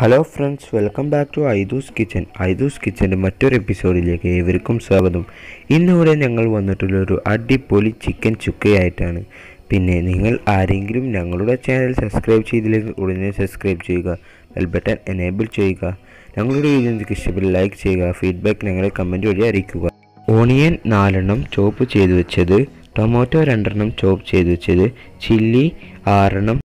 hello friends welcome back to Aidoos kitchen Aidoos കിച്ചൻ്റെ മറ്റൊരു എപ്പിസോഡിലേക്ക് ഏവർക്കും സ്വാഗതം ഇന്നിവിടെ ഞങ്ങൾ വന്നിട്ടുള്ള ഒരു അടിപൊളി ചിക്കൻ ചുക്കയായിട്ടാണ് പിന്നെ നിങ്ങൾ ആരെങ്കിലും ഞങ്ങളുടെ ചാനൽ സബ്സ്ക്രൈബ് ചെയ്തില്ലെങ്കിൽ ഉടനെ സബ്സ്ക്രൈബ് ചെയ്യുക ബെൽ ബട്ടൺ എനേബിൾ ചെയ്യുക ഞങ്ങളുടെ വീഡിയോ നിങ്ങൾക്ക് ഇഷ്ടപ്പെട്ട ലൈക്ക് ചെയ്യുക ഫീഡ്ബാക്ക് ഞങ്ങളെ കമൻറ്റ് വഴി അറിയിക്കുക ഓണിയൻ നാലെണ്ണം ചോപ്പ് ചെയ്ത് വെച്ചത് ടൊമാറ്റോ രണ്ടെണ്ണം ചോപ്പ് ചെയ്ത് വെച്ചത് ചില്ലി ആറെണ്ണം